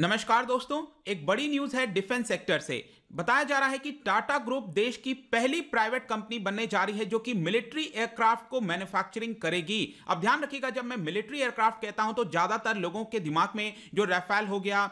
नमस्कार दोस्तों एक बड़ी न्यूज है डिफेंस सेक्टर से बताया जा रहा है कि टाटा ग्रुप देश की पहली प्राइवेट कंपनी बनने जा रही है जो कि मिलिट्री एयरक्राफ्ट को मैन्युफैक्चरिंग करेगी अब ध्यान रखिएगा जब मैं मिलिट्री एयरक्राफ्ट कहता हूं तो ज्यादातर लोगों के दिमाग में जो रफेल हो गया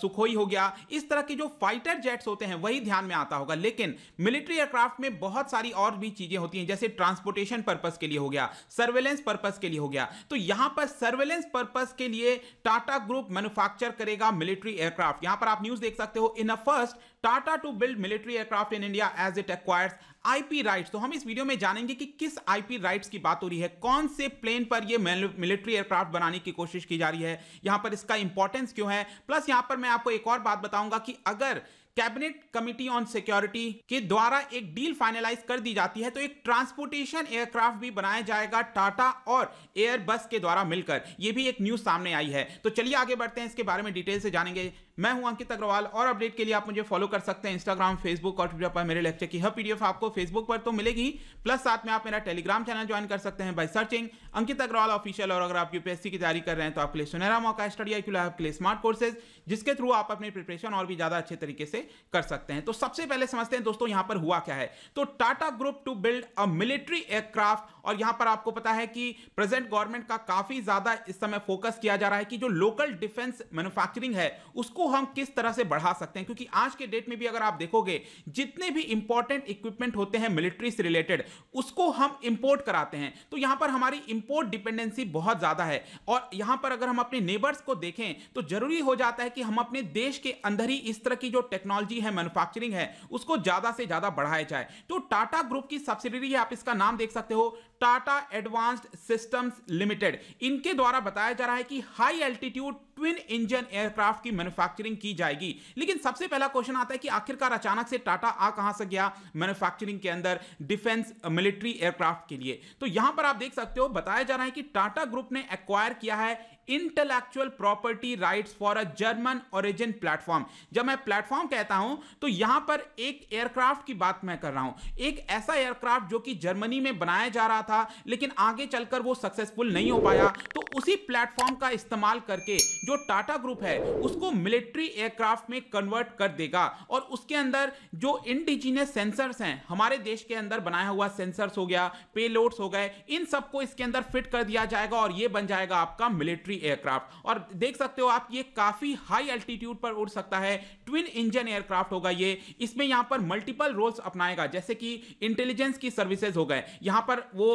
सुखोई हो गया इस तरह के जो फाइटर जेट्स होते हैं वही ध्यान में आता होगा लेकिन मिलिट्री एयरक्राफ्ट में बहुत सारी और भी चीजें होती हैं जैसे ट्रांसपोर्टेशन पर्पज के लिए हो गया सर्वेलेंस पर्पज के लिए हो गया तो यहां पर सर्वेलेंस पर्पज के लिए टाटा ग्रुप मैन्युफैक्चर करेगा मिलिट्री एयरक्राफ्ट यहां पर आप न्यूज देख सकते हो in a first Tata to build military aircraft in India as it acquires IP rights तो हम इस वीडियो में जानेंगे कि किस आईपी राइट्स की बात हो रही है कौन से प्लेन पर ये मिलिट्री एयरक्राफ्ट बनाने की कोशिश की जा रही है यहां पर इसका इंपॉर्टेंस क्यों है प्लस यहां पर मैं आपको एक और बात बताऊंगा कि अगर कैबिनेट कमिटी ऑन सिक्योरिटी के द्वारा एक डील फाइनलाइज कर दी जाती है तो एक ट्रांसपोर्टेशन एयरक्राफ्ट भी बनाया जाएगा टाटा और एयरबस के द्वारा मिलकर यह भी एक न्यूज सामने आई है तो चलिए आगे बढ़ते हैं इसके बारे में डिटेल से जानेंगे मैं हूं अंकित अग्रवाल और अपडेट के लिए आप मुझे फॉलो कर सकते हैं इंस्टाग्राम फेसबुक और ट्विटर पर मेरे लेक्चर की हर पीडीएफ आपको फेसबुक पर तो मिलेगी प्लस साथ में आप मेरा टेलीग्राम चैनल ज्वाइन कर सकते हैं by searching Ankit Agrawal official और अगर आप यूपीएससी की तैयारी कर रहे हैं तो आपके लिए सुनहरा मौका स्टडी आई आपके लिए स्मार्ट कोर्सेज जिसके थ्रू आप अपनी प्रिपरेशन और भी ज्यादा अच्छे तरीके से कर सकते हैं तो सबसे पहले समझते हैं दोस्तों यहां पर हुआ क्या है तो Tata group to build a military aircraft और यहां पर आपको पता है कि प्रेजेंट गवर्नमेंट का काफी ज्यादा इस समय फोकस किया जा रहा है कि जो लोकल डिफेंस मैन्युफैक्चरिंग है उसको हम किस तरह से बढ़ा सकते हैं क्योंकि आज के डेट में भी अगर आप देखोगे जितने भी इंपॉर्टेंट इक्विपमेंट होते हैं मिलिट्री से रिलेटेड उसको हम इंपोर्ट कराते हैं तो यहां पर हमारी इंपोर्ट डिपेंडेंसी बहुत ज्यादा है और यहां पर अगर हम अपने नेबर्स को देखें तो जरूरी हो जाता है कि हम अपने देश के अंदर ही इस तरह की जो टेक्नोलॉजी है मैनुफैक्चरिंग है उसको ज्यादा से ज्यादा बढ़ाया जाए तो टाटा ग्रुप की सब्सिडरी आप इसका नाम देख सकते हो टाटा एडवांस्ड सिस्टम्स लिमिटेड इनके द्वारा बताया जा रहा है कि high altitude twin engine aircraft की मैन्युफैक्चरिंग की जाएगी लेकिन सबसे पहला क्वेश्चन आता है कि आखिरकार अचानक से टाटा आ कहां से गया मैन्युफैक्चरिंग के अंदर डिफेंस मिलिट्री एयरक्राफ्ट के लिए तो यहां पर आप देख सकते हो बताया जा रहा है कि टाटा ग्रुप ने एक्वायर किया है intellectual property rights for a German origin platform जब मैं प्लेटफॉर्म कहता हूं तो यहां पर एक एयरक्राफ्ट की बात मैं कर रहा हूं एक ऐसा एयरक्राफ्ट जो कि जर्मनी में बनाया जा रहा था लेकिन आगे चलकर वो सक्सेसफुल नहीं हो पाया तो उसी प्लेटफॉर्म का इस्तेमाल करके जो टाटा ग्रुप है उसको मिलिट्री एयरक्राफ्ट में कन्वर्ट कर देगा और उसके अंदर जो इंडिजीनियस सेंसर्स हैं हमारे देश के अंदर बनाया हुआ सेंसर्स हो गया पेलोड्स हो गए इन सबको इसके अंदर फिट कर दिया जाएगा और ये बन जाएगा आपका मिलिट्री मिलिट्री एयरक्राफ्ट और देख सकते हो आप ये काफी हाई अल्टीट्यूड पर उड़ सकता है ट्विन इंजन एयरक्राफ्ट होगा ये इसमें यहां पर मल्टीपल रोल्स अपनाएगा जैसे कि इंटेलिजेंस की सर्विसेज हो गए यहां पर वो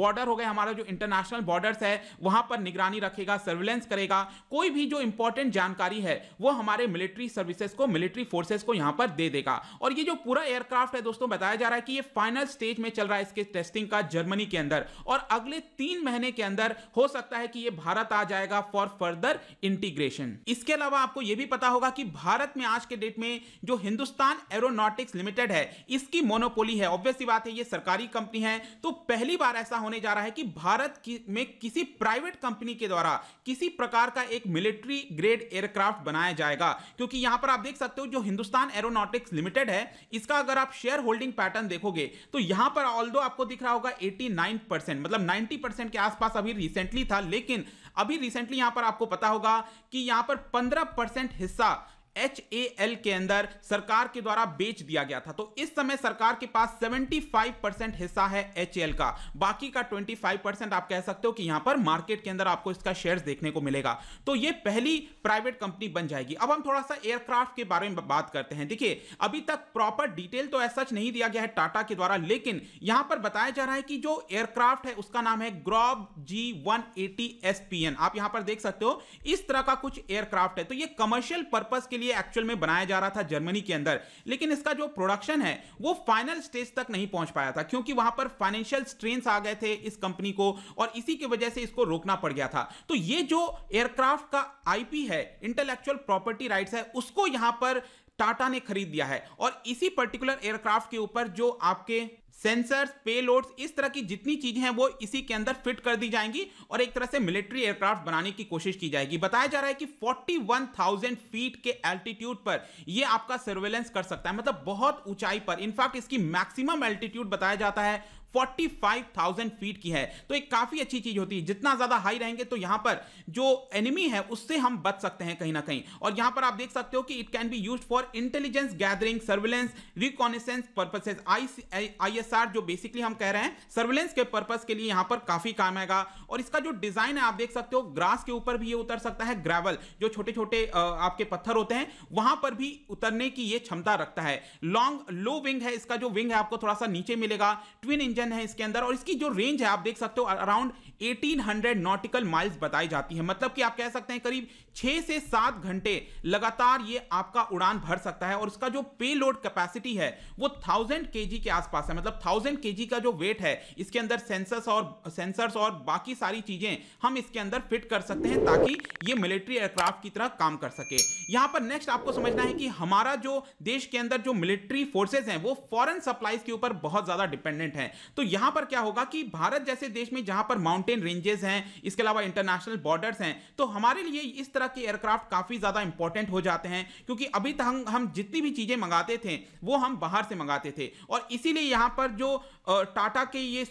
बॉर्डर हो गए हमारा जो इंटरनेशनल बॉर्डर्स है वहां पर निगरानी रखेगा सर्विलेंस करेगा कोई भी जो इंपॉर्टेंट जानकारी है वो हमारे मिलिट्री सर्विसेज को मिलिट्री फोर्सेज को यहां पर दे देगा और ये जो पूरा एयरक्राफ्ट है दोस्तों बताया जा रहा है कि ये फाइनल स्टेज में चल रहा है इसके टेस्टिंग का जर्मनी के अंदर और अगले तीन महीने के अंदर हो सकता है कि ये भारत आ जाए जाएगा फॉर फर्दर इंटीग्रेशन इसके अलावा आपको यह भी पता होगा कि भारत में आज के डेट में जो हिंदुस्तान एरोनॉटिक्स लिमिटेड है इसकी मोनोपोली है ऑब्वियसली बात है ये सरकारी कंपनी है तो पहली बार ऐसा होने जा रहा है कि भारत कि, में किसी प्राइवेट कंपनी के द्वारा किसी प्रकार का एक मिलिट्री ग्रेड एयरक्राफ्ट बनाया जाएगा क्योंकि यहां पर आप देख सकते हो जो हिंदुस्तान एरोनॉटिक्स लिमिटेड है इसका अगर आप शेयर होल्डिंग पैटर्न देखोगे तो यहां पर ऑल आपको दिख रहा होगा एटी मतलब नाइनटी के आसपास अभी रिसेंटली था लेकिन अभी रिसेंटली यहां पर आपको पता होगा कि यहां पर 15 परसेंट हिस्सा एच ए एल के अंदर सरकार के द्वारा बेच दिया गया था तो इस समय सरकार के पास 75 परसेंट हिस्सा है एच एल का बाकी का 25 परसेंट आप कह सकते हो कि यहां पर मार्केट के अंदर आपको इसका शेयर्स देखने को मिलेगा तो ये पहली प्राइवेट कंपनी बन जाएगी अब हम थोड़ा सा एयरक्राफ्ट के बारे में बात करते हैं देखिए अभी तक प्रॉपर डिटेल तो ऐसा नहीं दिया गया है टाटा के द्वारा लेकिन यहां पर बताया जा रहा है कि जो एयरक्राफ्ट है उसका नाम है ग्रॉब जी वन एटी आप यहां पर देख सकते हो इस तरह का कुछ एयरक्राफ्ट है तो ये कमर्शियल पर्पज के लिए एक्चुअल में बनाया जा रहा था जर्मनी के अंदर लेकिन इसका जो प्रोडक्शन है वो फाइनल स्टेज तक नहीं पहुंच पाया था क्योंकि वहां पर फाइनेंशियल स्ट्रेन आ गए थे इस कंपनी को और इसी की वजह से इसको रोकना पड़ गया था तो ये जो एयरक्राफ्ट का आईपी है इंटेलेक्चुअल प्रॉपर्टी राइट्स है उसको यहां पर टाटा ने खरीद दिया है और इसी पर्टिकुलर एयरक्राफ्ट के ऊपर जो आपके सेंसर्स पेलोड्स इस तरह की जितनी चीजें हैं वो इसी के अंदर फिट कर दी जाएंगी और एक तरह से मिलिट्री एयरक्राफ्ट बनाने की कोशिश की जाएगी बताया जा रहा है कि 41,000 फीट के एल्टीट्यूड पर ये आपका सर्वेलेंस कर सकता है मतलब बहुत ऊंचाई पर इनफैक्ट इसकी मैक्सिमम एल्टीट्यूड बताया जाता है 45,000 फीट की है तो एक काफी अच्छी चीज होती है जितना ज्यादा हाई रहेंगे तो यहां पर जो एनिमी है उससे हम बच सकते हैं कहीं ना कहीं और यहां पर आप देख सकते हो कि it can be use for intelligence gathering surveillance reconnaissance I ISR जो बेसिकली हम कह रहे हैं सर्विलेंस के पर्पज के लिए यहां पर काफी काम आएगा और इसका जो डिजाइन है आप देख सकते हो ग्रास के ऊपर भी ये उतर सकता है ग्रेवल जो छोटे छोटे आपके पत्थर होते हैं वहां पर भी उतरने की यह क्षमता रखता है लॉन्ग लो विंग है इसका जो विंग है आपको थोड़ा सा नीचे मिलेगा ट्विन इंजन इंजन है इसके अंदर और इसकी जो रेंज है आप देख सकते हो अराउंड 1800 नॉटिकल माइल्स बताई जाती है मतलब कि आप कह सकते हैं करीब छह से सात घंटे लगातार ये आपका उड़ान भर सकता है और इसका जो पे लोड कैपेसिटी है वो थाउजेंड के के आसपास है मतलब थाउजेंड के का जो वेट है इसके अंदर सेंसर्स और सेंसर्स और बाकी सारी चीजें हम इसके अंदर फिट कर सकते हैं ताकि ये मिलिट्री एयरक्राफ्ट की तरह काम कर सके यहां पर नेक्स्ट आपको समझना है कि हमारा जो देश के अंदर जो मिलिट्री फोर्सेज हैं वो फॉरन सप्लाईज के ऊपर बहुत ज्यादा डिपेंडेंट है तो यहां पर क्या होगा कि भारत जैसे देश में जहां पर माउंटेन रेंजेस हैं इसके अलावा इंटरनेशनल बॉर्डर्स हैं तो हमारे लिए इस तरह के एयरक्राफ्ट काफी ज्यादा इंपॉर्टेंट हो जाते हैं क्योंकि अभी तक हम, हम जितनी भी चीजें मंगाते थे वो हम बाहर से मंगाते थे और इसीलिए यहां पर जो टाटा के ये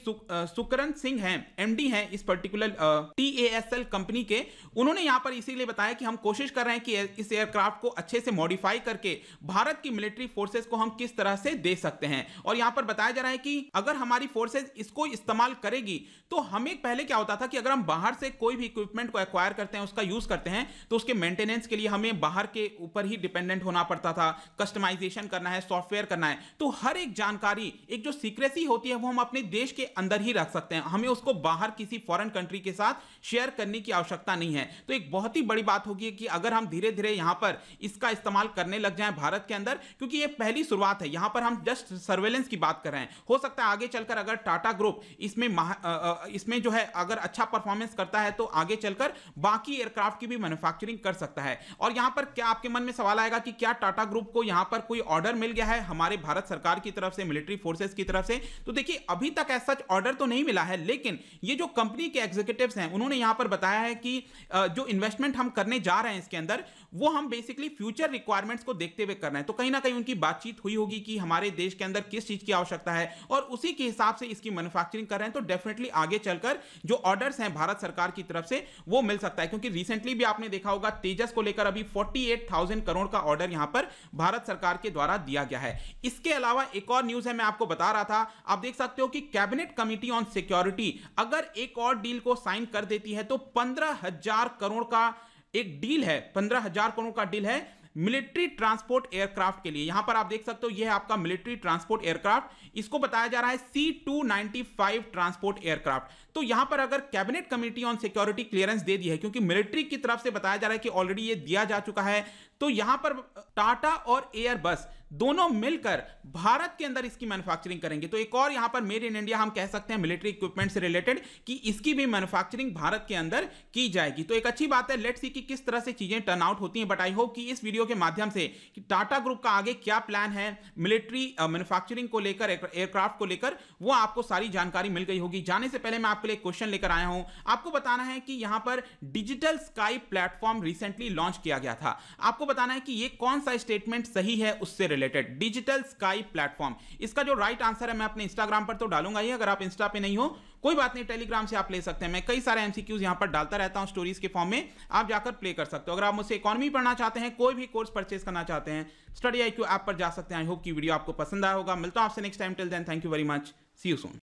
सुकरण सिंह हैं एमडी हैं इस पर्टिकुलर टी कंपनी के उन्होंने यहां पर इसीलिए बताया कि हम कोशिश कर रहे हैं कि इस एयरक्राफ्ट को अच्छे से मॉडिफाई करके भारत की मिलिट्री फोर्सेस को हम किस तरह से दे सकते हैं और यहां पर बताया जा रहा है कि अगर हमारी हमारी फोर्सेज इसको इस्तेमाल करेगी तो हमें पहले क्या होता था कि अगर हम बाहर से कोई भी इक्विपमेंट को एक्वायर करते हैं उसका यूज करते हैं तो उसके मेंटेनेंस के लिए हमें बाहर के ऊपर ही डिपेंडेंट होना पड़ता था कस्टमाइजेशन करना है सॉफ्टवेयर करना है तो हर एक जानकारी एक जो सीक्रेसी होती है वो हम अपने देश के अंदर ही रख सकते हैं हमें उसको बाहर किसी फॉरन कंट्री के साथ शेयर करने की आवश्यकता नहीं है तो एक बहुत ही बड़ी बात होगी कि अगर हम धीरे धीरे यहां पर इसका इस्तेमाल करने लग जाए भारत के अंदर क्योंकि ये पहली शुरुआत है यहां पर हम जस्ट सर्वेलेंस की बात कर रहे हैं हो सकता है आगे चलकर अगर टाटा ग्रुप इसमें इसमें जो है अगर अच्छा परफॉर्मेंस करता है तो आगे चलकर बाकी एयरक्राफ्ट की भी मैन्युफैक्चरिंग कर सकता है और यहां पर क्या आपके मन में सवाल आएगा कि क्या टाटा ग्रुप को यहां पर कोई ऑर्डर मिल गया है हमारे भारत सरकार की तरफ से मिलिट्री फोर्सेज की तरफ से तो देखिए अभी तक ऐसा ऑर्डर तो नहीं मिला है लेकिन ये जो कंपनी के एग्जीक्यूटिव हैं उन्होंने यहां पर बताया है कि जो इन्वेस्टमेंट हम करने जा रहे हैं इसके अंदर वो हम बेसिकली फ्यूचर रिक्वायरमेंट्स को देखते हुए कर रहे हैं तो कहीं ना कहीं उनकी बातचीत हुई होगी कि हमारे देश के अंदर किस चीज़ की आवश्यकता है और उसी के हिसाब हिसाब से इसकी मैन्युफैक्चरिंग कर रहे हैं तो डेफिनेटली आगे चलकर जो ऑर्डर्स हैं भारत सरकार की तरफ से वो मिल सकता है क्योंकि रिसेंटली भी आपने देखा होगा तेजस को लेकर अभी 48,000 करोड़ का ऑर्डर यहां पर भारत सरकार के द्वारा दिया गया है इसके अलावा एक और न्यूज है मैं आपको बता रहा था आप देख सकते हो कि कैबिनेट कमेटी ऑन सिक्योरिटी अगर एक और डील को साइन कर देती है तो पंद्रह करोड़ का एक डील है पंद्रह हजार करोड़ का डील है मिलिट्री ट्रांसपोर्ट एयरक्राफ्ट के लिए यहां पर आप देख सकते हो यह है आपका मिलिट्री ट्रांसपोर्ट एयरक्राफ्ट इसको बताया जा रहा है C two ninety five transport aircraft तो यहां पर अगर cabinet committee on security clearance दे दी है क्योंकि मिलिट्री की तरफ से बताया जा रहा है कि ऑलरेडी यह दिया जा चुका है तो यहां पर टाटा और एयरबस दोनों मिलकर भारत के अंदर इसकी मैन्युफैक्चरिंग करेंगे तो एक और यहां पर मेड इन इंडिया हम कह सकते हैं मिलिट्री इक्विपमेंट से रिलेटेड कि इसकी भी मैन्युफैक्चरिंग भारत के अंदर की जाएगी तो एक अच्छी बात है लेट सी कि किस तरह से चीजें टर्न आउट होती हैं बट आई होप कि इस वीडियो के माध्यम से कि टाटा ग्रुप का आगे क्या प्लान है मिलिट्री मैन्युफैक्चरिंग को लेकर एयरक्राफ्ट को लेकर वो आपको सारी जानकारी मिल गई होगी जाने से पहले मैं आपके लिए क्वेश्चन लेकर आया हूं आपको बताना है कि यहां पर digital sky platform recently launch किया गया था आपको बताना है कि ये कौन सा स्टेटमेंट सही है उससे related related digital sky platform इसका जो राइट आंसर है मैं अपने इंस्टाग्राम पर तो डालूंगा ही अगर आप इंस्टा पे नहीं हो कोई बात नहीं टेलीग्राम से आप ले सकते हैं मैं कई सारे एमसीक्यूज यहां पर डालता रहता हूं स्टोरीज के फॉर्म में आप जाकर प्ले कर सकते हो अगर आप मुझसे इकोनॉमी पढ़ना चाहते हैं कोई भी कोर्स परचेज करना चाहते हैं स्टडी आई ऐप पर जा सकते हैं आई होप की वीडियो आपको पसंद आया होगा मिलता हूं आपसे next time till then thank you very much see you Son